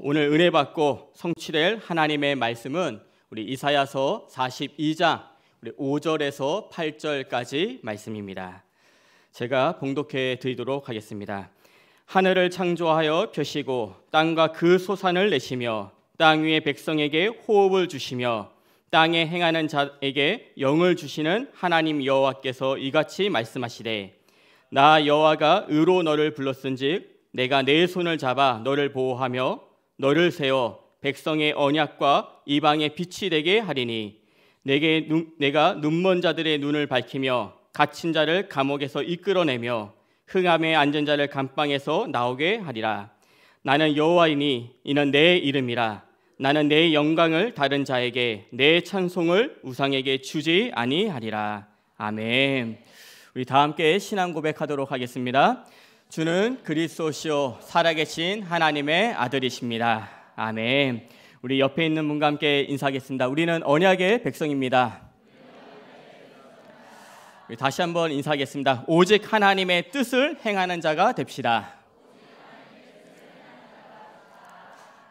오늘 은혜 받고 성취될 하나님의 말씀은 우리 이사야서 42장 우리 5절에서 8절까지 말씀입니다. 제가 봉독해 드리도록 하겠습니다. 하늘을 창조하여 펴시고 땅과 그 소산을 내시며 땅 위의 백성에게 호흡을 주시며 땅에 행하는 자에게 영을 주시는 하나님 여호와께서 이같이 말씀하시되 나 여호와가 의로 너를 불렀은즉 내가 내 손을 잡아 너를 보호하며 너를 세워 백성의 언약과 이방의 빛이 되게 하리니 내게 눈, 내가 눈먼 자들의 눈을 밝히며 갇힌 자를 감옥에서 이끌어내며 흥암의 앉은 자를 감방에서 나오게 하리라 나는 여호와이니 이는 내 이름이라 나는 내 영광을 다른 자에게 내 찬송을 우상에게 주지 아니하리라 아멘 우리 다 함께 신앙 고백하도록 하겠습니다. 주는 그리스도시요 살아계신 하나님의 아들이십니다. 아멘. 우리 옆에 있는 분과 함께 인사하겠습니다. 우리는 언약의 백성입니다. 다시 한번 인사하겠습니다. 오직 하나님의 뜻을 행하는 자가 됩시다.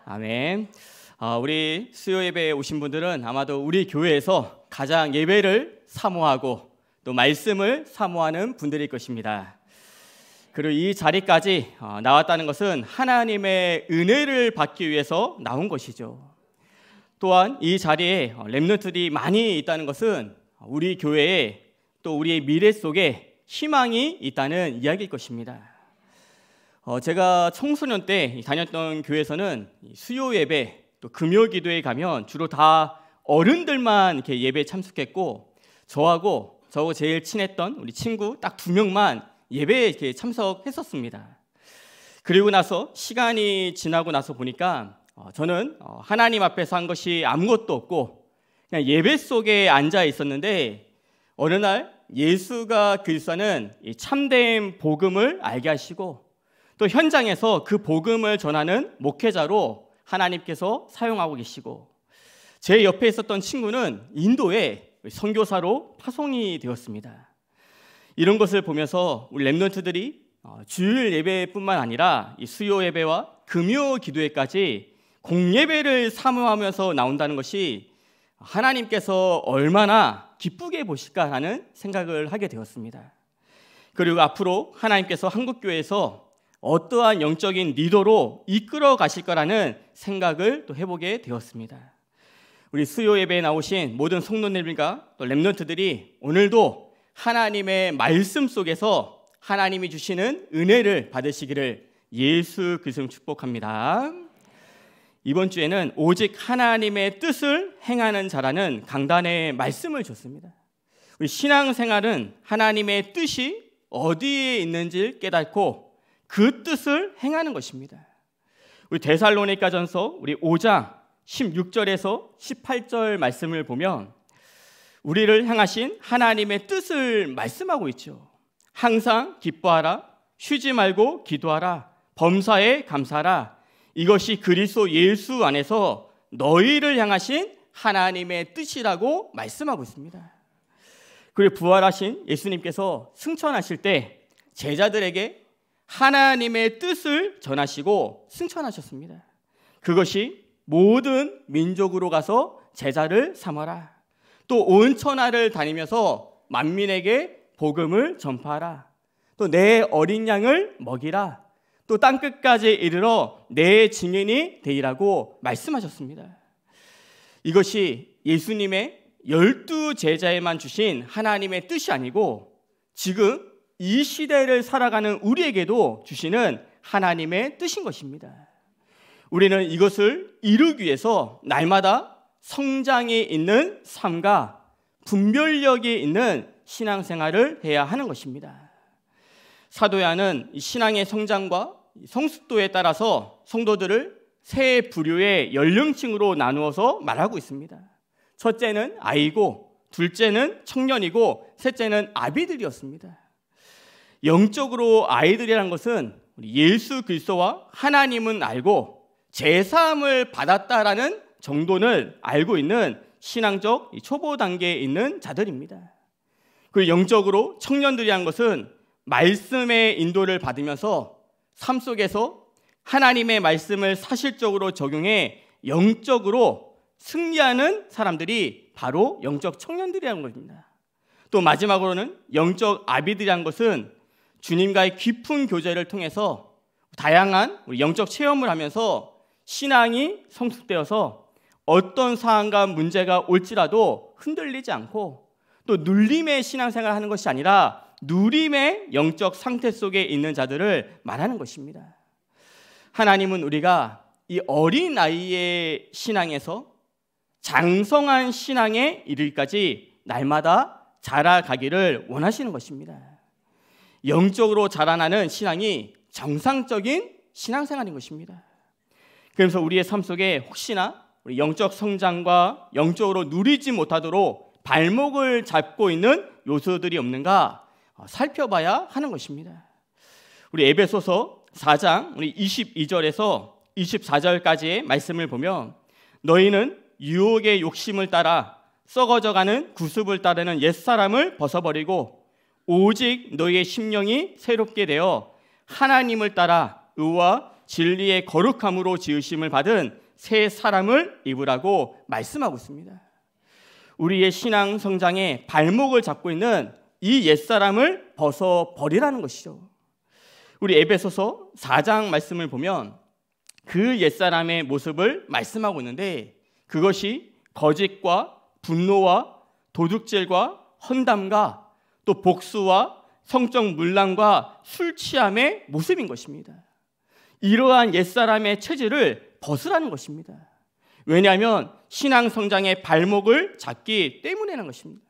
아멘. 아, 우리 수요 예배에 오신 분들은 아마도 우리 교회에서 가장 예배를 사모하고 또 말씀을 사모하는 분들일 것입니다. 그리고 이 자리까지 어, 나왔다는 것은 하나님의 은혜를 받기 위해서 나온 것이죠. 또한 이 자리에 어, 렘넌트들이 많이 있다는 것은 우리 교회에 또 우리의 미래 속에 희망이 있다는 이야기일 것입니다. 어, 제가 청소년 때 다녔던 교회에서는 수요 예배 또 금요 기도에 가면 주로 다 어른들만 이렇게 예배 참석했고 저하고 저하고 제일 친했던 우리 친구 딱 두 명만 예배에 이렇게 참석했었습니다. 그리고 나서 시간이 지나고 나서 보니까 어, 저는 어, 하나님 앞에서 한 것이 아무것도 없고 그냥 예배 속에 앉아 있었는데 어느 날 예수가 그리스도는 참된 복음을 알게 하시고 또 현장에서 그 복음을 전하는 목회자로 하나님께서 사용하고 계시고 제 옆에 있었던 친구는 인도에 선교사로 파송이 되었습니다. 이런 것을 보면서 우리 랩런트들이 어, 주일 예배뿐만 아니라 이 수요 예배와 금요 기도회까지 공예배를 사모하면서 나온다는 것이 하나님께서 얼마나 기쁘게 보실까라는 생각을 하게 되었습니다. 그리고 앞으로 하나님께서 한국교회에서 어떠한 영적인 리더로 이끌어 가실 거라는 생각을 또 해보게 되었습니다. 우리 수요 예배에 나오신 모든 성도님들과 또 랩런트들이 오늘도 하나님의 말씀 속에서 하나님이 주시는 은혜를 받으시기를 예수 그리스도 축복합니다. 이번 주에는 오직 하나님의 뜻을 행하는 자라는 강단의 말씀을 줬습니다. 우리 신앙생활은 하나님의 뜻이 어디에 있는지 깨닫고 그 뜻을 행하는 것입니다. 우리 대살로니가전서 우리 5장 16절에서 18절 말씀을 보면 우리를 향하신 하나님의 뜻을 말씀하고 있죠. 항상 기뻐하라, 쉬지 말고 기도하라, 범사에 감사하라. 이것이 그리스도 예수 안에서 너희를 향하신 하나님의 뜻이라고 말씀하고 있습니다. 그리고 부활하신 예수님께서 승천하실 때 제자들에게 하나님의 뜻을 전하시고 승천하셨습니다. 그것이 모든 민족으로 가서 제자를 삼아라. 또온 천하를 다니면서 만민에게 복음을 전파하라. 또 내 어린 양을 먹이라. 또 땅 끝까지 이르러 내 증인이 되리라고 말씀하셨습니다. 이것이 예수님의 열두 제자에만 주신 하나님의 뜻이 아니고 지금 이 시대를 살아가는 우리에게도 주시는 하나님의 뜻인 것입니다. 우리는 이것을 이루기 위해서 날마다 성장이 있는 삶과 분별력이 있는 신앙생활을 해야 하는 것입니다. 사도야는 신앙의 성장과 성숙도에 따라서 성도들을 세 부류의 연령층으로 나누어서 말하고 있습니다. 첫째는 아이고, 둘째는 청년이고, 셋째는 아비들이었습니다. 영적으로 아이들이라 것은 예수 그리스도와 하나님은 알고 제사함을 받았다라는 정도는 알고 있는 신앙적 초보 단계에 있는 자들입니다. 그 영적으로 청년들이 한 것은 말씀의 인도를 받으면서 삶 속에서 하나님의 말씀을 사실적으로 적용해 영적으로 승리하는 사람들이 바로 영적 청년들이라 것입니다. 또 마지막으로는 영적 아비들이란 것은 주님과의 깊은 교제를 통해서 다양한 우리 영적 체험을 하면서 신앙이 성숙되어서 어떤 상황과 문제가 올지라도 흔들리지 않고 또 눌림의 신앙생활을 하는 것이 아니라 누림의 영적 상태 속에 있는 자들을 말하는 것입니다. 하나님은 우리가 이 어린 아이의 신앙에서 장성한 신앙에 이르기까지 날마다 자라가기를 원하시는 것입니다. 영적으로 자라나는 신앙이 정상적인 신앙생활인 것입니다. 그래서 우리의 삶 속에 혹시나 우리 영적 성장과 영적으로 누리지 못하도록 발목을 잡고 있는 요소들이 없는가 어, 살펴봐야 하는 것입니다. 우리 에베소서 4장 우리 22절에서 24절까지의 말씀을 보면 너희는 유혹의 욕심을 따라 썩어져가는 구습을 따르는 옛사람을 벗어버리고 오직 너희의 심령이 새롭게 되어 하나님을 따라 의와 진리의 거룩함으로 지으심을 받은 새 사람을 입으라고 말씀하고 있습니다. 우리의 신앙 성장에 발목을 잡고 있는 이 옛사람을 벗어버리라는 것이죠. 우리 에베소서 4장 말씀을 보면 그 옛사람의 모습을 말씀하고 있는데 그것이 거짓과 분노와 도둑질과 헌담과 또 복수와 성적 물란과 술 취함의 모습인 것입니다. 이러한 옛사람의 체질을 벗으라는 것입니다. 왜냐하면 신앙 성장의 발목을 잡기 때문이라는 것입니다.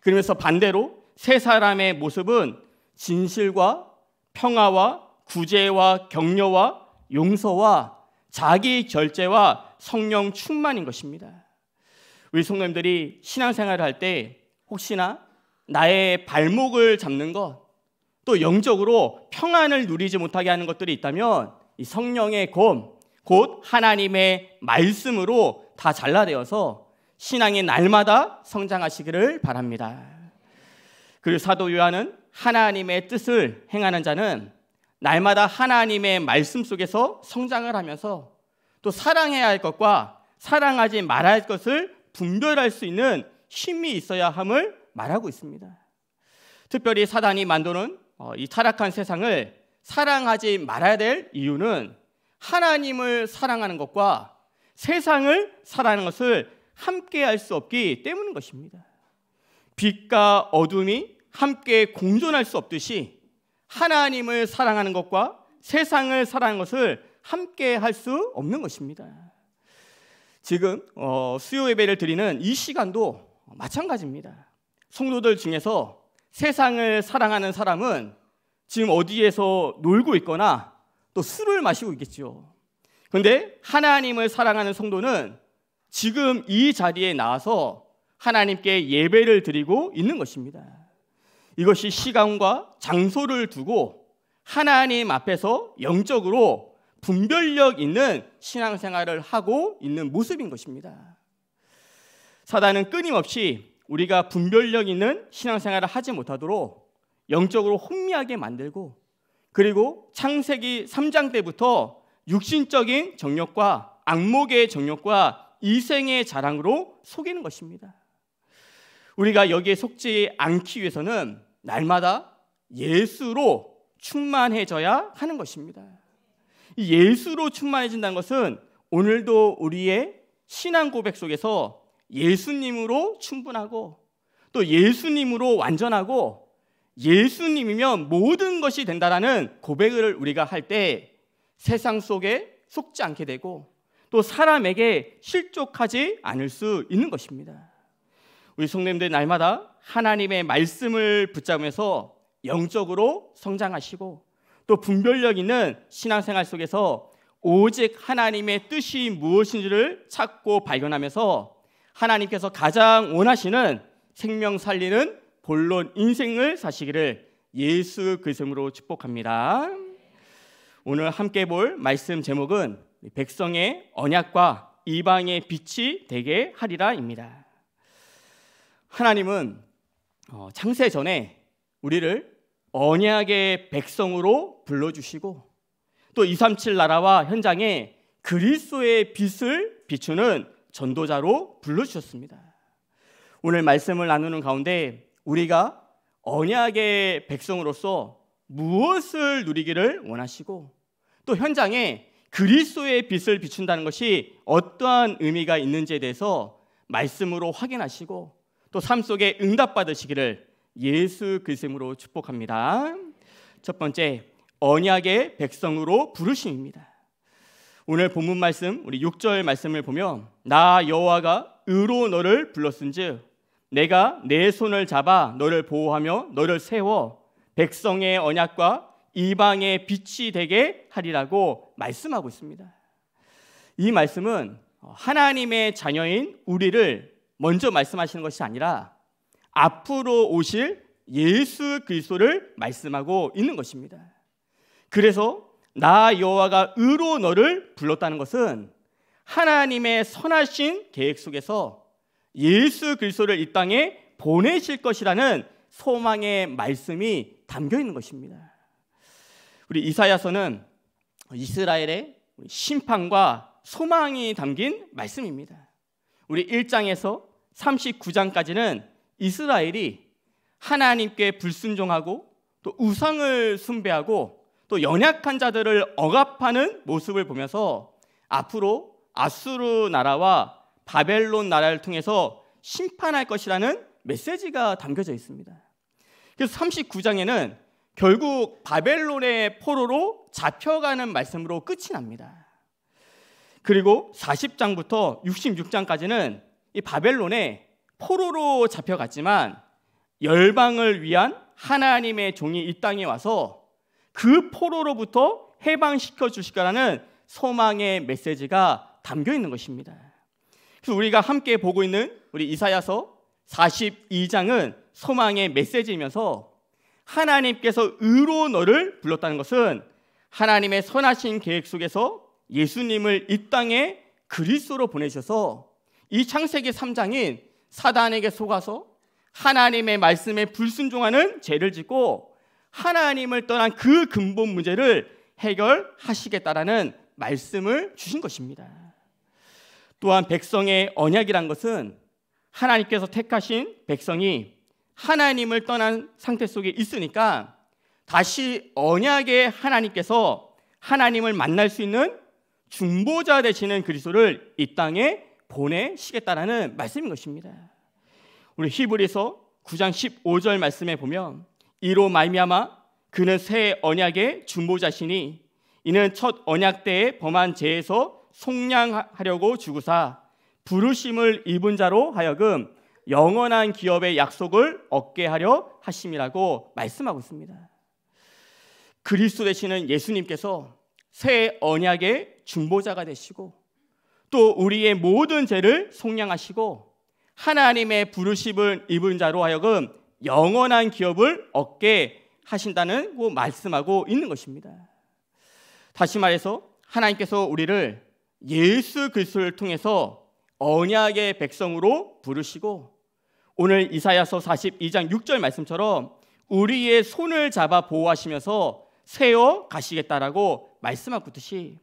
그러면서 반대로 세 사람의 모습은 진실과 평화와 구제와 격려와 용서와 자기 절제와 성령 충만인 것입니다. 우리 성도님들이 신앙생활을 할 때 혹시나 나의 발목을 잡는 것, 또 영적으로 평안을 누리지 못하게 하는 것들이 있다면 이 성령의 곰, 곧 하나님의 말씀으로 다 잘라되어서 신앙이 날마다 성장하시기를 바랍니다. 그리고 사도 요한은 하나님의 뜻을 행하는 자는 날마다 하나님의 말씀 속에서 성장을 하면서 또 사랑해야 할 것과 사랑하지 말아야 할 것을 분별할 수 있는 힘이 있어야 함을 말하고 있습니다. 특별히 사단이 만드는 어, 이 타락한 세상을 사랑하지 말아야 될 이유는 하나님을 사랑하는 것과 세상을 사랑하는 것을 함께 할 수 없기 때문인 것입니다. 빛과 어둠이 함께 공존할 수 없듯이 하나님을 사랑하는 것과 세상을 사랑하는 것을 함께 할 수 없는 것입니다. 지금 어, 수요 예배를 드리는 이 시간도 마찬가지입니다. 성도들 중에서 세상을 사랑하는 사람은 지금 어디에서 놀고 있거나 또 술을 마시고 있겠죠. 그런데 하나님을 사랑하는 성도는 지금 이 자리에 나와서 하나님께 예배를 드리고 있는 것입니다. 이것이 시간과 장소를 두고 하나님 앞에서 영적으로 분별력 있는 신앙생활을 하고 있는 모습인 것입니다. 사단은 끊임없이 우리가 분별력 있는 신앙생활을 하지 못하도록 영적으로 혼미하게 만들고 그리고 창세기 3장 때부터 육신적인 정력과 악목의 정력과 이생의 자랑으로 속이는 것입니다. 우리가 여기에 속지 않기 위해서는 날마다 예수로 충만해져야 하는 것입니다. 예수로 충만해진다는 것은 오늘도 우리의 신앙 고백 속에서 예수님으로 충분하고 또 예수님으로 완전하고 예수님이면 모든 것이 된다라는 고백을 우리가 할 때 세상 속에 속지 않게 되고 또 사람에게 실족하지 않을 수 있는 것입니다. 우리 성님들 날마다 하나님의 말씀을 붙잡으면서 영적으로 성장하시고 또 분별력 있는 신앙생활 속에서 오직 하나님의 뜻이 무엇인지를 찾고 발견하면서 하나님께서 가장 원하시는 생명 살리는 본론 인생을 사시기를 예수 그리스도로 축복합니다. 오늘 함께 볼 말씀 제목은 백성의 언약과 이방의 빛이 되게 하리라입니다. 하나님은 어, 창세 전에 우리를 언약의 백성으로 불러주시고 또237 나라와 현장에 그리스도의 빛을 비추는 전도자로 불러주셨습니다. 오늘 말씀을 나누는 가운데 우리가 언약의 백성으로서 무엇을 누리기를 원하시고 또 현장에 그리스도의 빛을 비춘다는 것이 어떠한 의미가 있는지에 대해서 말씀으로 확인하시고 또 삶 속에 응답받으시기를 예수 그리스도로 축복합니다. 첫 번째 언약의 백성으로 부르심입니다. 오늘 본문 말씀 우리 6절 말씀을 보면 나 여호와가 의로 너를 불렀은즉 내가 내 손을 잡아 너를 보호하며 너를 세워 백성의 언약과 이방의 빛이 되게 하리라고 말씀하고 있습니다. 이 말씀은 하나님의 자녀인 우리를 먼저 말씀하시는 것이 아니라 앞으로 오실 예수 그리스도를 말씀하고 있는 것입니다. 그래서 나 여호와가 의로 너를 불렀다는 것은 하나님의 선하신 계획 속에서 예수 그리스도를 이 땅에 보내실 것이라는 소망의 말씀이 담겨 있는 것입니다. 우리 이사야서는 이스라엘의 심판과 소망이 담긴 말씀입니다. 우리 1장에서 39장까지는 이스라엘이 하나님께 불순종하고 또 우상을 숭배하고 또 연약한 자들을 억압하는 모습을 보면서 앞으로 아수르 나라와 바벨론 나라를 통해서 심판할 것이라는 메시지가 담겨져 있습니다. 그래서 39장에는 결국 바벨론의 포로로 잡혀가는 말씀으로 끝이 납니다. 그리고 40장부터 66장까지는 이 바벨론에 포로로 잡혀갔지만 열방을 위한 하나님의 종이 이 땅에 와서 그 포로로부터 해방시켜 주실 거라는 소망의 메시지가 담겨 있는 것입니다. 그 우리가 함께 보고 있는 우리 이사야서 42장은 소망의 메시지이면서 하나님께서 의로 너를 불렀다는 것은 하나님의 선하신 계획 속에서 예수님을 이 땅에 그리스도로 보내셔서 이 창세기 3장인 사단에게 속아서 하나님의 말씀에 불순종하는 죄를 짓고 하나님을 떠난 그 근본 문제를 해결하시겠다라는 말씀을 주신 것입니다. 또한 백성의 언약이란 것은 하나님께서 택하신 백성이 하나님을 떠난 상태 속에 있으니까 다시 언약의 하나님께서 하나님을 만날 수 있는 중보자 되시는 그리스도를 이 땅에 보내시겠다라는 말씀인 것입니다. 우리 히브리서 9장 15절 말씀에 보면 이로 말미암아 그는 새 언약의 중보자시니 이는 첫 언약 때에 범한 죄에서 속량하려고 주구사 부르심을 입은 자로 하여금 영원한 기업의 약속을 얻게 하려 하심이라고 말씀하고 있습니다. 그리스도 되시는 예수님께서 새 언약의 중보자가 되시고 또 우리의 모든 죄를 속량하시고 하나님의 부르심을 입은 자로 하여금 영원한 기업을 얻게 하신다는 말씀하고 있는 것입니다. 다시 말해서 하나님께서 우리를 예수 그리스도를 통해서 언약의 백성으로 부르시고 오늘 이사야서 42장 6절 말씀처럼 우리의 손을 잡아 보호하시면서 세워 가시겠다라고 말씀하고 듯이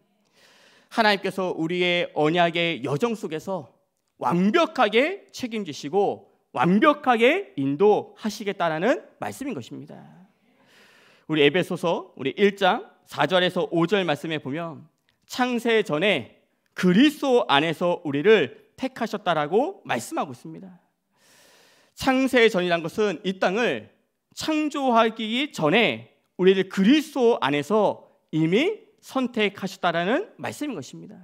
하나님께서 우리의 언약의 여정 속에서 완벽하게 책임지시고 완벽하게 인도하시겠다라는 말씀인 것입니다. 우리 에베소서 우리 1장 4절에서 5절 말씀에 보면 창세 전에 그리스도 안에서 우리를 택하셨다라고 말씀하고 있습니다. 창세 전이란 것은 이 땅을 창조하기 전에 우리를 그리스도 안에서 이미 선택하셨다라는 말씀인 것입니다.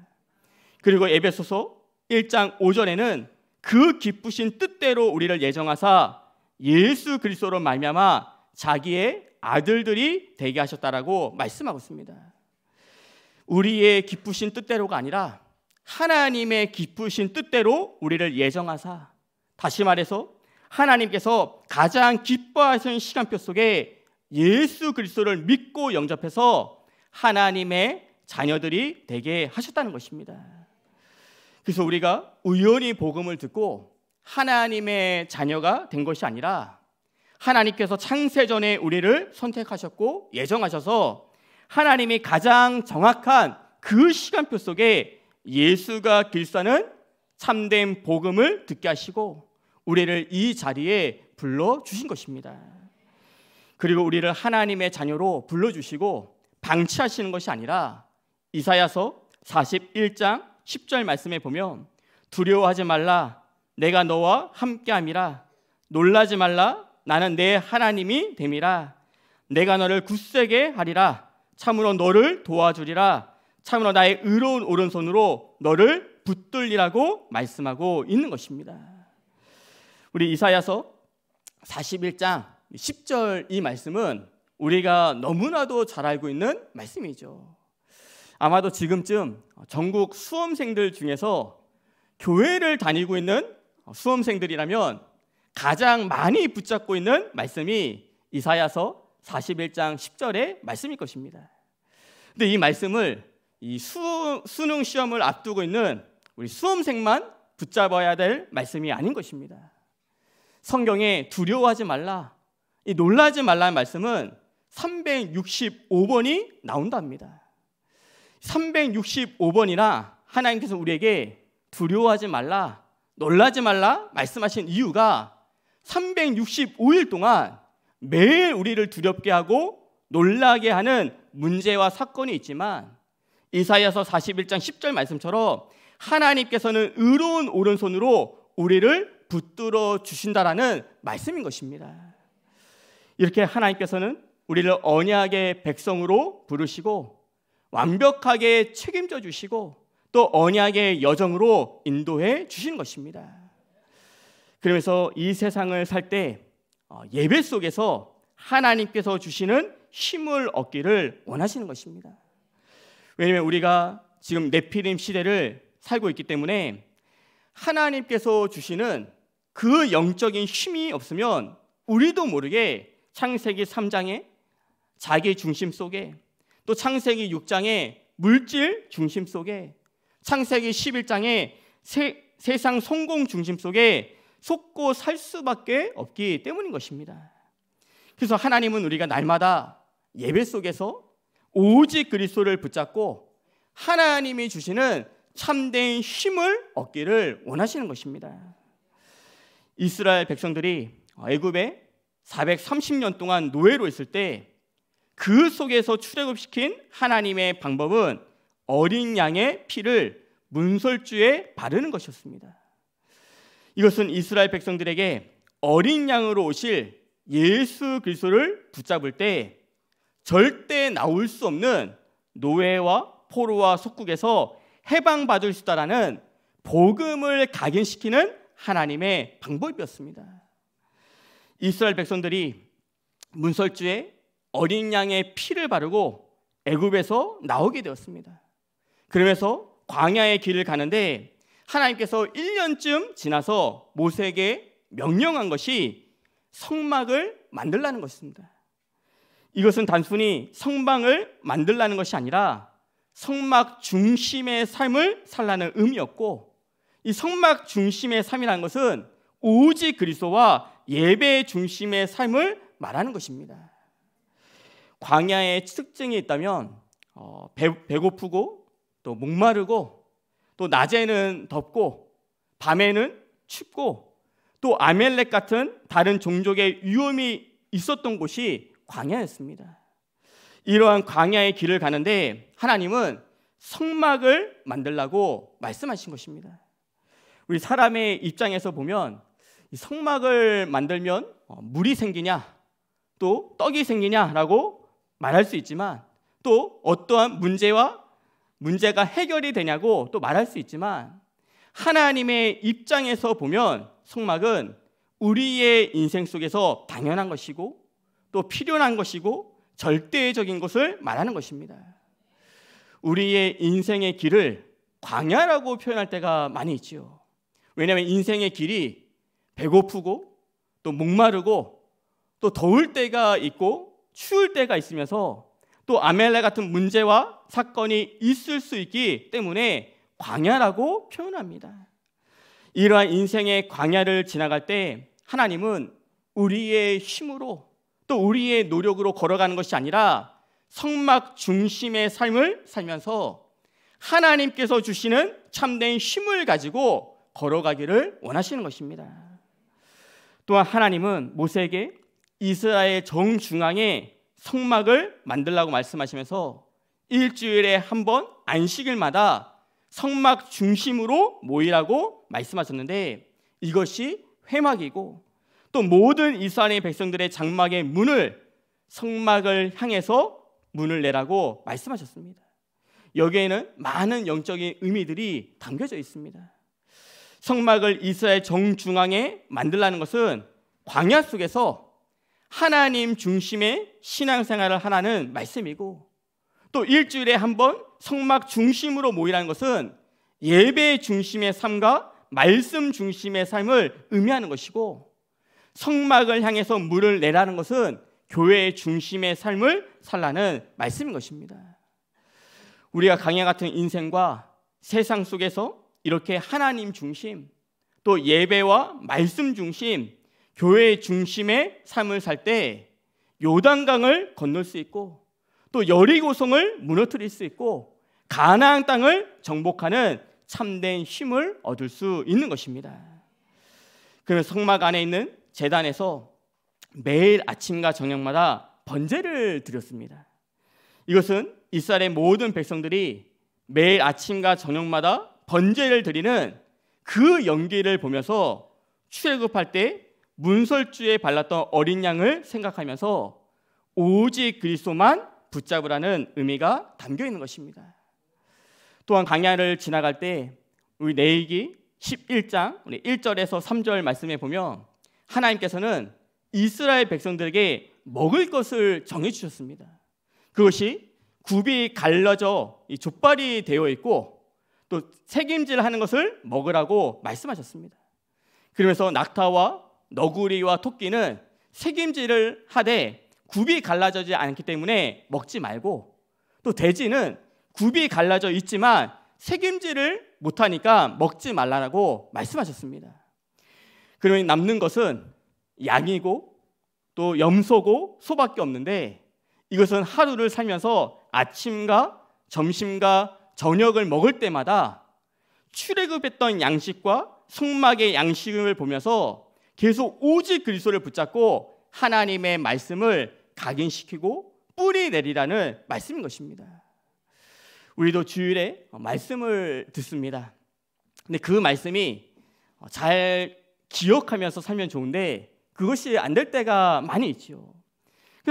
그리고 에베소서 1장 5절에는 그 기쁘신 뜻대로 우리를 예정하사 예수 그리스도로 말미암아 자기의 아들들이 되게 하셨다라고 말씀하고 있습니다. 우리의 기쁘신 뜻대로가 아니라 하나님의 기쁘신 뜻대로 우리를 예정하사 다시 말해서 하나님께서 가장 기뻐하신 시간표 속에 예수 그리스도를 믿고 영접해서 하나님의 자녀들이 되게 하셨다는 것입니다. 그래서 우리가 우연히 복음을 듣고 하나님의 자녀가 된 것이 아니라 하나님께서 창세전에 우리를 선택하셨고 예정하셔서 하나님이 가장 정확한 그 시간표 속에 예수가 길사는 참된 복음을 듣게 하시고 우리를 이 자리에 불러 주신 것입니다. 그리고 우리를 하나님의 자녀로 불러 주시고 방치하시는 것이 아니라 이사야서 41장 10절 말씀에 보면 두려워하지 말라 내가 너와 함께함이라 놀라지 말라 나는 내 하나님이 됨이라 내가 너를 굳세게 하리라 참으로 너를 도와주리라 참으로 나의 의로운 오른손으로 너를 붙들리라고 말씀하고 있는 것입니다. 우리 이사야서 41장 10절 이 말씀은 우리가 너무나도 잘 알고 있는 말씀이죠. 아마도 지금쯤 전국 수험생들 중에서 교회를 다니고 있는 수험생들이라면 가장 많이 붙잡고 있는 말씀이 이사야서 41장 10절의 말씀일 것입니다. 근데 이 말씀을 이 수, 수능 시험을 앞두고 있는 우리 수험생만 붙잡아야 될 말씀이 아닌 것입니다. 성경에 두려워하지 말라, 이 놀라지 말라는 말씀은 365번이 나온답니다. 365번이나 하나님께서 우리에게 두려워하지 말라, 놀라지 말라 말씀하신 이유가 365일 동안 매일 우리를 두렵게 하고 놀라게 하는 문제와 사건이 있지만 이사야서 41장 10절 말씀처럼 하나님께서는 의로운 오른손으로 우리를 붙들어 주신다라는 말씀인 것입니다. 이렇게 하나님께서는 우리를 언약의 백성으로 부르시고 완벽하게 책임져 주시고 또 언약의 여정으로 인도해 주신 것입니다. 그러면서 이 세상을 살때 어, 예배 속에서 하나님께서 주시는 힘을 얻기를 원하시는 것입니다. 왜냐하면 우리가 지금 네피림 시대를 살고 있기 때문에 하나님께서 주시는 그 영적인 힘이 없으면 우리도 모르게 창세기 3장에 자기 중심 속에 또 창세기 6장에 물질 중심 속에 창세기 11장에 세, 세상 성공 중심 속에 속고 살 수밖에 없기 때문인 것입니다. 그래서 하나님은 우리가 날마다 예배 속에서 오직 그리스도를 붙잡고 하나님이 주시는 참된 힘을 얻기를 원하시는 것입니다. 이스라엘 백성들이 애굽에 430년 동안 노예로 있을 때 그 속에서 출애굽시킨 하나님의 방법은 어린 양의 피를 문설주에 바르는 것이었습니다. 이것은 이스라엘 백성들에게 어린 양으로 오실 예수 그리스도를 붙잡을 때 절대 나올 수 없는 노예와 포로와 속국에서 해방받을 수 있다라는 복음을 각인시키는 하나님의 방법이었습니다. 이스라엘 백성들이 문설주에 어린 양의 피를 바르고 애굽에서 나오게 되었습니다. 그러면서 광야의 길을 가는데 하나님께서 1년쯤 지나서 모세에게 명령한 것이 성막을 만들라는 것입니다. 이것은 단순히 성방을 만들라는 것이 아니라 성막 중심의 삶을 살라는 의미였고 이 성막 중심의 삶이라는 것은 오직 그리스도와 예배 중심의 삶을 말하는 것입니다. 광야의 특징이 있다면 어, 배, 배고프고 또 목마르고 또 낮에는 덥고 밤에는 춥고 또 아멜렉 같은 다른 종족의 위험이 있었던 곳이 광야였습니다. 이러한 광야의 길을 가는데 하나님은 성막을 만들라고 말씀하신 것입니다. 우리 사람의 입장에서 보면 성막을 만들면 어, 물이 생기냐 또 떡이 생기냐라고 말할 수 있지만 또 어떠한 문제와 문제가 해결이 되냐고 또 말할 수 있지만 하나님의 입장에서 보면 성막은 우리의 인생 속에서 당연한 것이고 또 필요한 것이고 절대적인 것을 말하는 것입니다. 우리의 인생의 길을 광야라고 표현할 때가 많이 있지요. 왜냐하면 인생의 길이 배고프고 또 목마르고 또 더울 때가 있고 추울 때가 있으면서 또 아멜레 같은 문제와 사건이 있을 수 있기 때문에 광야라고 표현합니다. 이러한 인생의 광야를 지나갈 때 하나님은 우리의 힘으로 또 우리의 노력으로 걸어가는 것이 아니라 성막 중심의 삶을 살면서 하나님께서 주시는 참된 힘을 가지고 걸어가기를 원하시는 것입니다. 또한 하나님은 모세에게 이스라엘 정중앙에 성막을 만들라고 말씀하시면서 일주일에 한 번 안식일마다 성막 중심으로 모이라고 말씀하셨는데 이것이 회막이고 또 모든 이스라엘 백성들의 장막의 문을 성막을 향해서 문을 내라고 말씀하셨습니다. 여기에는 많은 영적인 의미들이 담겨져 있습니다. 성막을 이스라엘 정중앙에 만들라는 것은 광야 속에서 하나님 중심의 신앙생활을 하나는 말씀이고 또 일주일에 한 번 성막 중심으로 모이라는 것은 예배 중심의 삶과 말씀 중심의 삶을 의미하는 것이고 성막을 향해서 물을 내라는 것은 교회의 중심의 삶을 살라는 말씀인 것입니다. 우리가 강야 같은 인생과 세상 속에서 이렇게 하나님 중심 또 예배와 말씀 중심 교회 중심의 삶을 살 때 요단강을 건널 수 있고 또 여리고성을 무너뜨릴 수 있고 가나안 땅을 정복하는 참된 힘을 얻을 수 있는 것입니다. 그러면 성막 안에 있는 재단에서 매일 아침과 저녁마다 번제를 드렸습니다. 이것은 이스라엘 모든 백성들이 매일 아침과 저녁마다 번제를 드리는 그 연기를 보면서 출애굽할 때 문설주에 발랐던 어린 양을 생각하면서 오직 그리스도만 붙잡으라는 의미가 담겨 있는 것입니다. 또한 강야를 지나갈 때 우리 내일기 11장 1절에서 3절 말씀에 보면 하나님께서는 이스라엘 백성들에게 먹을 것을 정해 주셨습니다. 그것이 굽이 갈라져 족발이 되어 있고 또 책임질 하는 것을 먹으라고 말씀하셨습니다. 그러면서 낙타와 너구리와 토끼는 책김질을 하되 굽이 갈라져지 않기 때문에 먹지 말고 또 돼지는 굽이 갈라져 있지만 책김질을 못하니까 먹지 말라라고 말씀하셨습니다. 그러면 남는 것은 양이고 또 염소고 소밖에 없는데 이것은 하루를 살면서 아침과 점심과 저녁을 먹을 때마다 출애굽했던 양식과 숙막의 양식을 보면서 계속 오직 그리스도를 붙잡고 하나님의 말씀을 각인시키고 뿌리 내리라는 말씀인 것입니다. 우리도 주일에 말씀을 듣습니다. 근데 그 말씀이 잘 기억하면서 살면 좋은데 그것이 안 될 때가 많이 있지그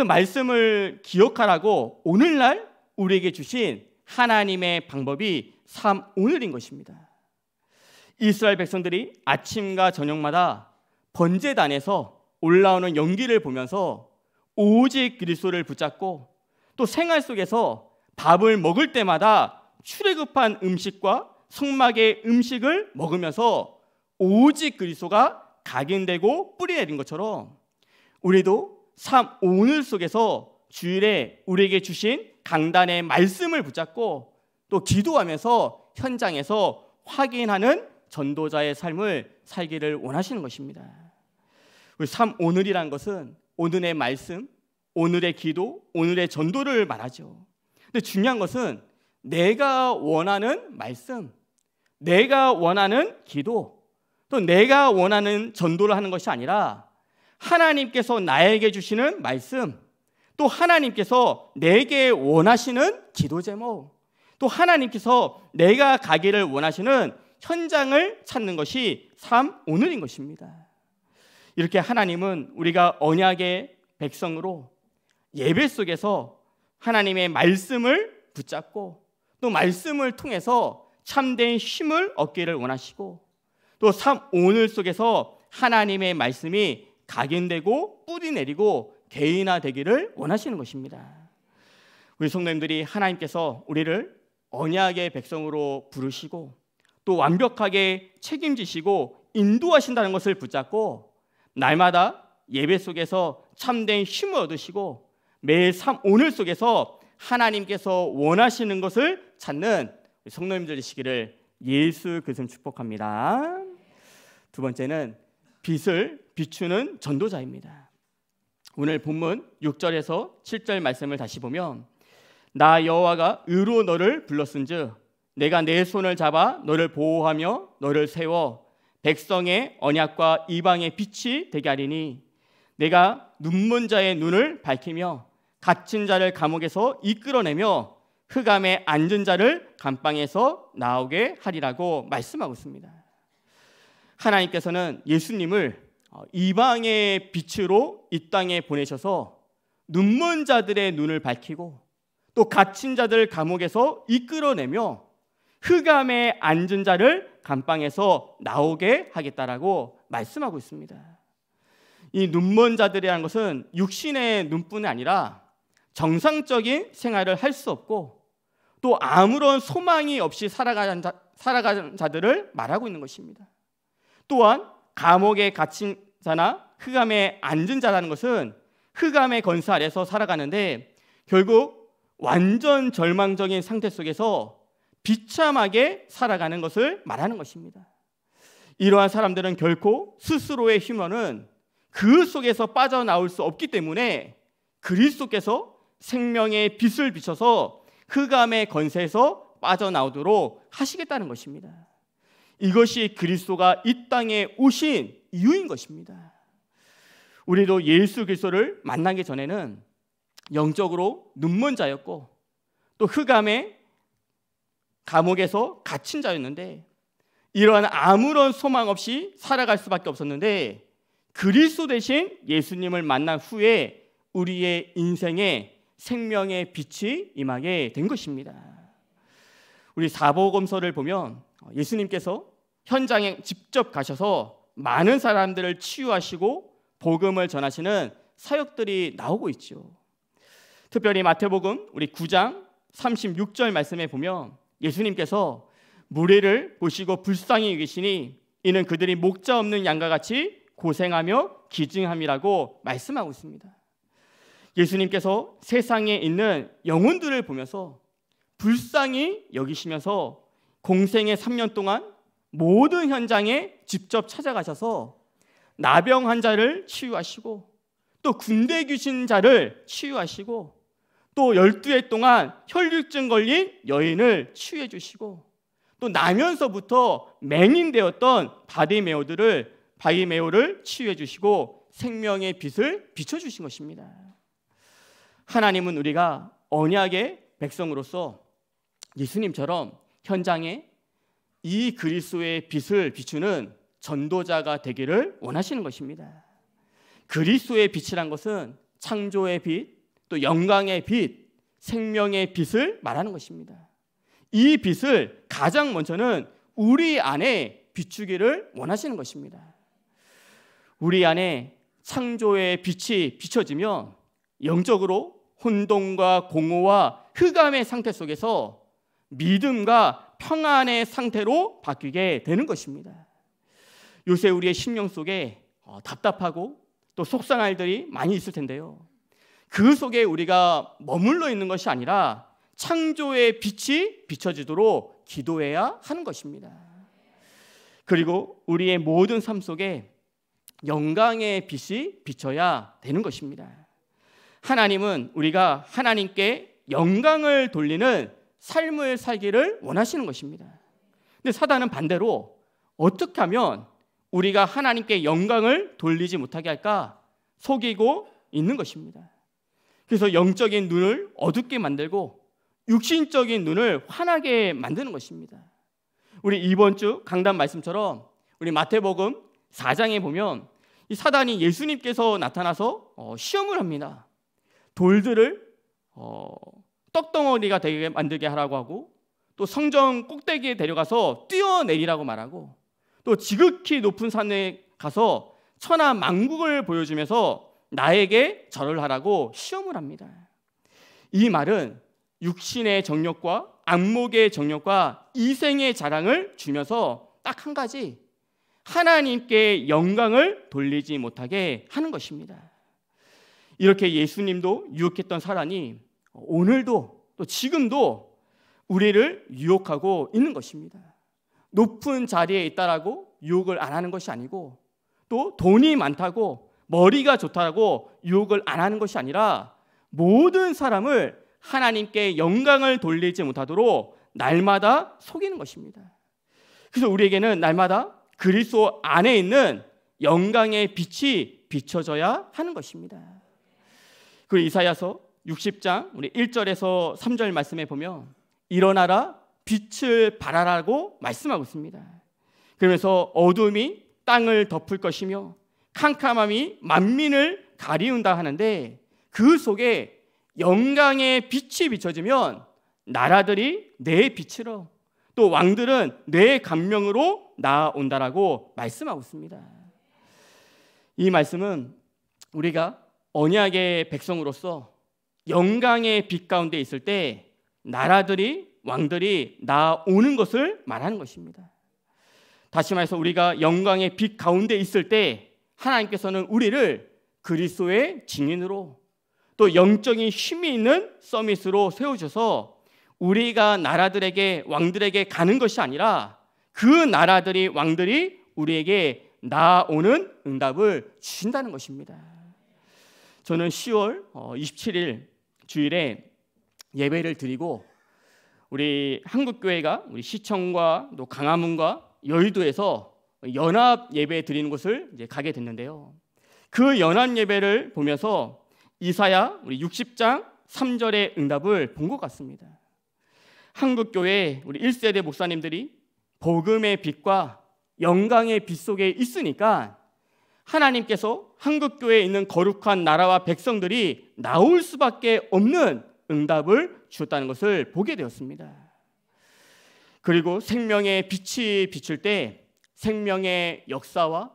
말씀을 기억하라고 오늘날 우리에게 주신 하나님의 방법이 삶 오늘인 것입니다. 이스라엘 백성들이 아침과 저녁마다 번제단에서 올라오는 연기를 보면서 오직 그리스도를 붙잡고 또 생활 속에서 밥을 먹을 때마다 출애굽한 음식과 성막의 음식을 먹으면서 오직 그리스도가 각인되고 뿌리내린 것처럼 우리도 삶 오늘 속에서 주일에 우리에게 주신 강단의 말씀을 붙잡고 또 기도하면서 현장에서 확인하는 전도자의 삶을 살기를 원하시는 것입니다. 우리 참 오늘이란 것은 오늘의 말씀, 오늘의 기도, 오늘의 전도를 말하죠. 근데 중요한 것은 내가 원하는 말씀, 내가 원하는 기도, 또 내가 원하는 전도를 하는 것이 아니라 하나님께서 나에게 주시는 말씀, 또 하나님께서 내게 원하시는 기도 제목, 또 하나님께서 내가 가기를 원하시는 현장을 찾는 것이 삶 오늘인 것입니다. 이렇게 하나님은 우리가 언약의 백성으로 예배 속에서 하나님의 말씀을 붙잡고 또 말씀을 통해서 참된 힘을 얻기를 원하시고 또 삶 오늘 속에서 하나님의 말씀이 각인되고 뿌리 내리고 개인화 되기를 원하시는 것입니다. 우리 성도님들이 하나님께서 우리를 언약의 백성으로 부르시고 또 완벽하게 책임지시고 인도하신다는 것을 붙잡고 날마다 예배 속에서 참된 힘을 얻으시고 매일 삶 오늘 속에서 하나님께서 원하시는 것을 찾는 성도님들 이시기를 예수 그리 축복합니다. 두 번째는 빛을 비추는 전도자입니다. 오늘 본문 6절에서 7절 말씀을 다시 보면 나 여호와가 의로 너를 불렀은즉 내가 내 손을 잡아 너를 보호하며 너를 세워 백성의 언약과 이방의 빛이 되게 하리니 내가 눈먼 자의 눈을 밝히며 갇힌 자를 감옥에서 이끌어내며 흑암에 앉은 자를 감방에서 나오게 하리라고 말씀하고 있습니다. 하나님께서는 예수님을 어, 이방의 빛으로 이 땅에 보내셔서 눈먼 자들의 눈을 밝히고 또 갇힌 자들 감옥에서 이끌어내며 흑암에 앉은 자를 감방에서 나오게 하겠다라고 말씀하고 있습니다. 이 눈먼 자들이라는 것은 육신의 눈뿐 아니라 정상적인 생활을 할 수 없고 또 아무런 소망이 없이 살아가는, 자, 살아가는 자들을 말하고 있는 것입니다. 또한 감옥에 갇힌 자나 흑암에 앉은 자라는 것은 흑암의 건사 아래서 살아가는데 결국 완전 절망적인 상태 속에서 비참하게 살아가는 것을 말하는 것입니다. 이러한 사람들은 결코 스스로의 힘으로는 그 속에서 빠져나올 수 없기 때문에 그리스도께서 생명의 빛을 비춰서 흑암의 건세에서 빠져나오도록 하시겠다는 것입니다. 이것이 그리스도가 이 땅에 오신 이유인 것입니다. 우리도 예수 그리스도를 만나기 전에는 영적으로 눈먼 자였고 또 흑암의 감옥에서 갇힌 자였는데 이러한 아무런 소망 없이 살아갈 수밖에 없었는데 그리스도 대신 예수님을 만난 후에 우리의 인생에 생명의 빛이 임하게 된 것입니다. 우리 사복음서를 보면 예수님께서 현장에 직접 가셔서 많은 사람들을 치유하시고 복음을 전하시는 사역들이 나오고 있죠. 특별히 마태복음 우리 9장 36절 말씀에 보면 예수님께서 무리를 보시고 불쌍히 여기시니 이는 그들이 목자 없는 양과 같이 고생하며 기증함이라고 말씀하고 있습니다. 예수님께서 세상에 있는 영혼들을 보면서 불쌍히 여기시면서 공생의 3년 동안 모든 현장에 직접 찾아가셔서 나병 환자를 치유하시고 또 군대 귀신자를 치유하시고 또 12해 동안 혈류증 걸린 여인을 치유해 주시고 또 나면서부터 맹인되었던 바디메오들을 바이메오를 치유해 주시고 생명의 빛을 비춰 주신 것입니다. 하나님은 우리가 언약의 백성으로서 예수님처럼 현장에 이 그리스도의 빛을 비추는 전도자가 되기를 원하시는 것입니다. 그리스도의 빛이란 것은 창조의 빛, 또 영광의 빛, 생명의 빛을 말하는 것입니다. 이 빛을 가장 먼저는 우리 안에 비추기를 원하시는 것입니다. 우리 안에 창조의 빛이 비춰지면 영적으로 혼돈과 공허와 흑암의 상태 속에서 믿음과 평안의 상태로 바뀌게 되는 것입니다. 요새 우리의 심령 속에 어, 답답하고 또 속상할 일들이 많이 있을 텐데요. 그 속에 우리가 머물러 있는 것이 아니라 창조의 빛이 비춰지도록 기도해야 하는 것입니다. 그리고 우리의 모든 삶 속에 영광의 빛이 비춰야 되는 것입니다. 하나님은 우리가 하나님께 영광을 돌리는 삶을 살기를 원하시는 것입니다. 근데 사단은 반대로 어떻게 하면 우리가 하나님께 영광을 돌리지 못하게 할까 속이고 있는 것입니다. 그래서 영적인 눈을 어둡게 만들고 육신적인 눈을 환하게 만드는 것입니다. 우리 이번 주 강단 말씀처럼 우리 마태복음 4장에 보면 이 사단이 예수님께서 나타나서 어, 시험을 합니다. 돌들을 어, 떡덩어리가 되게 만들게 하라고 하고 또 성전 꼭대기에 데려가서 뛰어내리라고 말하고 또 지극히 높은 산에 가서 천하 만국을 보여주면서 나에게 절을 하라고 시험을 합니다. 이 말은 육신의 정력과 악목의 정력과 이생의 자랑을 주면서 딱 한 가지 하나님께 영광을 돌리지 못하게 하는 것입니다. 이렇게 예수님도 유혹했던 사람이 오늘도 또 지금도 우리를 유혹하고 있는 것입니다. 높은 자리에 있다라고 유혹을 안 하는 것이 아니고 또 돈이 많다고 머리가 좋다고 유혹을 안 하는 것이 아니라 모든 사람을 하나님께 영광을 돌리지 못하도록 날마다 속이는 것입니다. 그래서 우리에게는 날마다 그리스도 안에 있는 영광의 빛이 비춰져야 하는 것입니다. 그리고 이사야서 60장 우리 1절에서 3절 말씀에 보면 일어나라 빛을 발하라고 말씀하고 있습니다. 그러면서 어둠이 땅을 덮을 것이며 캄캄함이 만민을 가리운다 하는데 그 속에 영광의 빛이 비춰지면 나라들이 내 빛으로 또 왕들은 내 감명으로 나온다라고 말씀하고 있습니다. 이 말씀은 우리가 언약의 백성으로서 영광의 빛 가운데 있을 때 나라들이 왕들이 나오는 것을 말하는 것입니다. 다시 말해서 우리가 영광의 빛 가운데 있을 때 하나님께서는 우리를 그리스도의 증인으로 또 영적인 힘이 있는 서밋으로 세우셔서 우리가 나라들에게 왕들에게 가는 것이 아니라 그 나라들이 왕들이 우리에게 나오는 응답을 주신다는 것입니다. 저는 10월 27일 어, 주일에 예배를 드리고 우리 한국교회가 우리 시청과 또 강화문과 여의도에서 연합 예배 드리는 곳을 이제 가게 됐는데요. 그 연합 예배를 보면서 이사야 우리 60장 3절의 응답을 본 것 같습니다. 한국 교회 우리 1세대 목사님들이 복음의 빛과 영광의 빛 속에 있으니까 하나님께서 한국 교회에 있는 거룩한 나라와 백성들이 나올 수밖에 없는 응답을 주었다는 것을 보게 되었습니다. 그리고 생명의 빛이 비출 때 생명의 역사와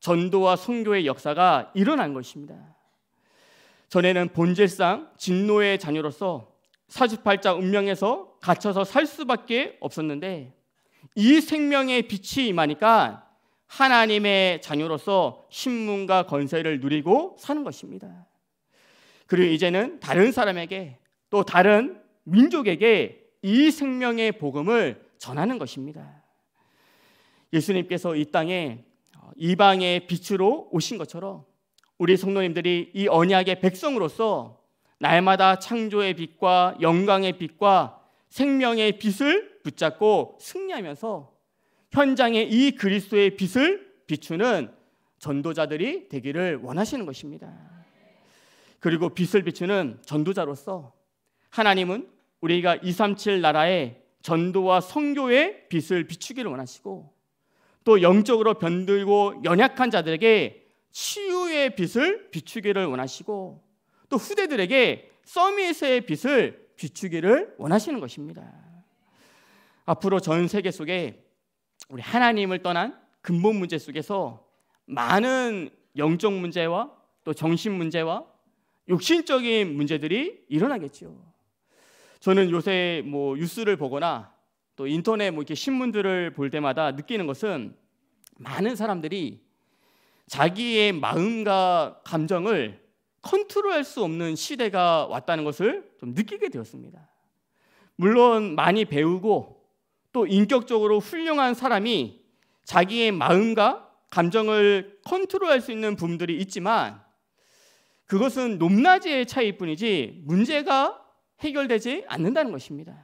전도와 성교의 역사가 일어난 것입니다. 전에는 본질상 진노의 자녀로서 사주자 운명에서 갇혀서 살 수밖에 없었는데 이 생명의 빛이 임하니까 하나님의 자녀로서 신문과 건세를 누리고 사는 것입니다. 그리고 이제는 다른 사람에게 또 다른 민족에게 이 생명의 복음을 전하는 것입니다. 예수님께서 이 땅에 어, 이방의 빛으로 오신 것처럼 우리 성도님들이 이 언약의 백성으로서 날마다 창조의 빛과 영광의 빛과 생명의 빛을 붙잡고 승리하면서 현장에이 그리스도의 빛을 비추는 전도자들이 되기를 원하시는 것입니다. 그리고 빛을 비추는 전도자로서 하나님은 우리가 237 나라의 전도와 성교의 빛을 비추기를 원하시고 또 영적으로 변들고 연약한 자들에게 치유의 빛을 비추기를 원하시고 또 후대들에게 서밋의 빛을 비추기를 원하시는 것입니다. 앞으로 전 세계 속에 우리 하나님을 떠난 근본 문제 속에서 많은 영적 문제와 또 정신 문제와 육신적인 문제들이 일어나겠죠. 저는 요새 뭐 뉴스를 보거나 또 인터넷 뭐 이렇게 신문들을 볼 때마다 느끼는 것은 많은 사람들이 자기의 마음과 감정을 컨트롤할 수 없는 시대가 왔다는 것을 좀 느끼게 되었습니다. 물론 많이 배우고 또 인격적으로 훌륭한 사람이 자기의 마음과 감정을 컨트롤할 수 있는 부분들이 있지만 그것은 높낮이의 차이뿐이지 문제가 해결되지 않는다는 것입니다.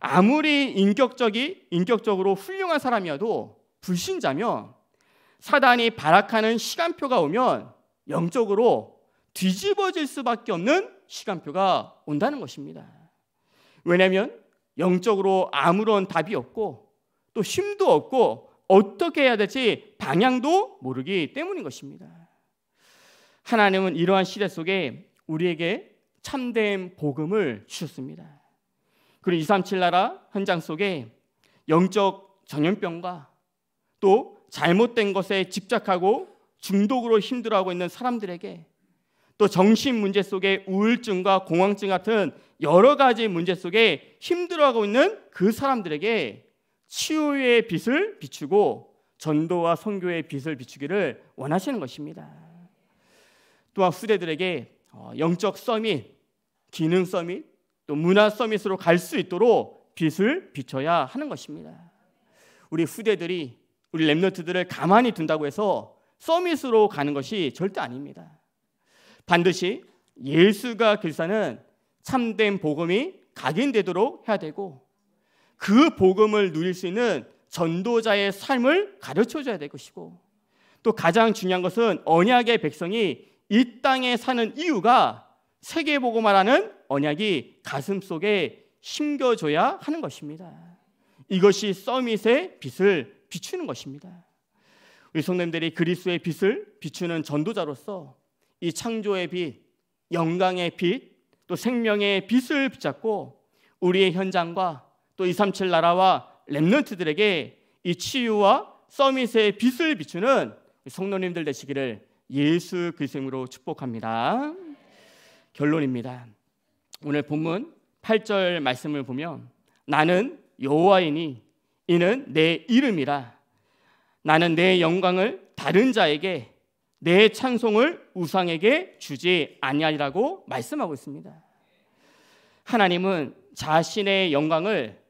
아무리 인격적이 인격적으로 훌륭한 사람이어도 불신자면 사단이 발악하는 시간표가 오면 영적으로 뒤집어질 수밖에 없는 시간표가 온다는 것입니다. 왜냐하면 영적으로 아무런 답이 없고 또 힘도 없고 어떻게 해야 될지 방향도 모르기 때문인 것입니다. 하나님은 이러한 시대 속에 우리에게 참된 복음을 주셨습니다. 그리고237 나라 현장 속에 영적 전염병과 또 잘못된 것에 집착하고 중독으로 힘들어하고 있는 사람들에게 또 정신 문제 속에 우울증과 공황증 같은 여러 가지 문제 속에 힘들어하고 있는 그 사람들에게 치유의 빛을 비추고 전도와 선교의 빛을 비추기를 원하시는 것입니다. 또한 후대들에게 어, 영적 서밋, 기능 서밋, 또 문화 서밋으로 갈 수 있도록 빛을 비춰야 하는 것입니다. 우리 후대들이 우리 렘너트들을 가만히 둔다고 해서 서밋으로 가는 것이 절대 아닙니다. 반드시 예수가 길사는 참된 복음이 각인되도록 해야 되고 그 복음을 누릴 수 있는 전도자의 삶을 가르쳐 줘야 될 것이고 또 가장 중요한 것은 언약의 백성이 이 땅에 사는 이유가 세계보고 말하는 언약이 가슴 속에 심겨줘야 하는 것입니다. 이것이 서밋의 빛을 비추는 것입니다. 우리 성님들이 그리스의 빛을 비추는 전도자로서 이 창조의 빛, 영광의 빛, 또 생명의 빛을 붙잡고 우리의 현장과 또237 나라와 랩런트들에게 이 치유와 서밋의 빛을 비추는 성도님들 되시기를 예수 그리스도로 축복합니다. 결론입니다. 오늘 본문 8절 말씀을 보면 나는 여호와이니 이는 내 이름이라 나는 내 영광을 다른 자에게 내 찬송을 우상에게 주지 아니하리라고 말씀하고 있습니다. 하나님은 자신의 영광을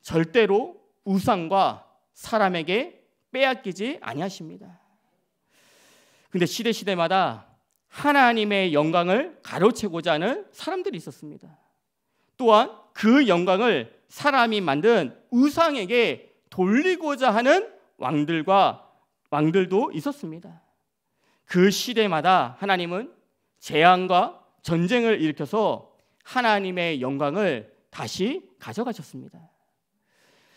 절대로 우상과 사람에게 빼앗기지 아니하십니다. 근데 시대 시대마다 하나님의 영광을 가로채고자 하는 사람들이 있었습니다. 또한 그 영광을 사람이 만든 우상에게 돌리고자 하는 왕들과 왕들도 있었습니다. 그 시대마다 하나님은 재앙과 전쟁을 일으켜서 하나님의 영광을 다시 가져가셨습니다.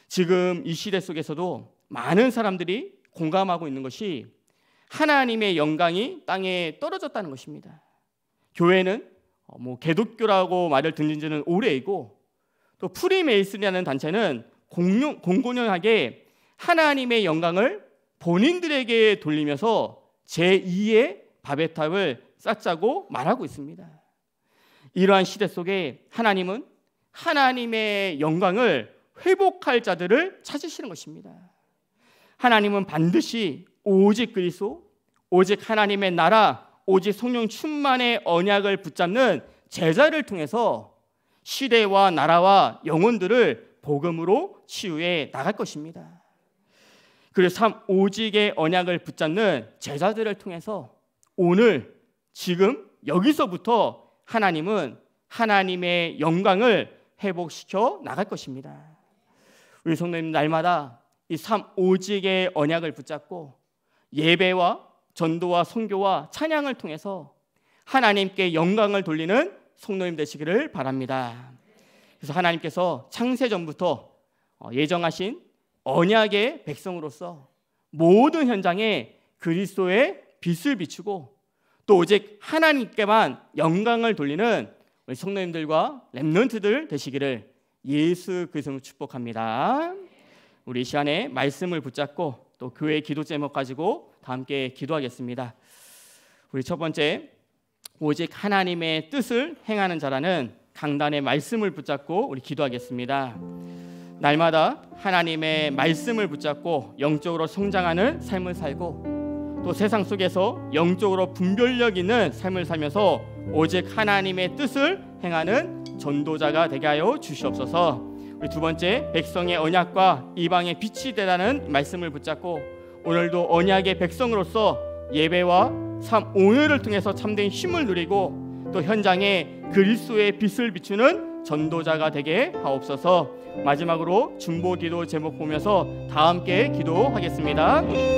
지금 이 시대 속에서도 많은 사람들이 공감하고 있는 것이 하나님의 영광이 땅에 떨어졌다는 것입니다. 교회는 어, 뭐 개독교라고 말을 듣는 지는 오래이고 또 프리메이슨이라는 단체는 공공연하게 하나님의 영광을 본인들에게 돌리면서 제2의 바베탑을 쌓자고 말하고 있습니다. 이러한 시대 속에 하나님은 하나님의 영광을 회복할 자들을 찾으시는 것입니다. 하나님은 반드시 오직 그리스도 오직 하나님의 나라, 오직 성령 충만의 언약을 붙잡는 제자를 통해서 시대와 나라와 영혼들을 복음으로 치유해 나갈 것입니다. 그리고 참 오직의 언약을 붙잡는 제자들을 통해서 오늘 지금 여기서부터 하나님은 하나님의 영광을 회복시켜 나갈 것입니다. 우리 성도님 날마다 이 삼 오직의 언약을 붙잡고 예배와 전도와 선교와 찬양을 통해서 하나님께 영광을 돌리는 성노님 되시기를 바랍니다. 그래서 하나님께서 창세 전부터 어, 예정하신 언약의 백성으로서 모든 현장에 그리스도의 빛을 비추고 또 오직 하나님께만 영광을 돌리는 우리 성도님들과 렘넌트들 되시기를 예수 그리스도 축복합니다. 우리 시간에 말씀을 붙잡고 또 교회 기도 제목 가지고 다 함께 기도하겠습니다. 우리 첫 번째 오직 하나님의 뜻을 행하는 자라는 강단의 말씀을 붙잡고 우리 기도하겠습니다. 날마다 하나님의 말씀을 붙잡고 영적으로 성장하는 삶을 살고 또 세상 속에서 영적으로 분별력 있는 삶을 살면서 오직 하나님의 뜻을 행하는 전도자가 되게 하여 주시옵소서. 우리 두 번째 백성의 언약과 이방의 빛이 되라는 말씀을 붙잡고 오늘도 언약의 백성으로서 예배와 삶 오늘을 통해서 참된 힘을 누리고 또 현장에 그리스도의 빛을 비추는 전도자가 되게 하옵소서. 마지막으로 중보 기도 제목 보면서 다 함께 기도하겠습니다.